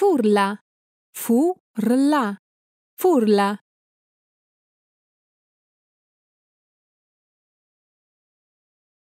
Furla. Furla. Furla.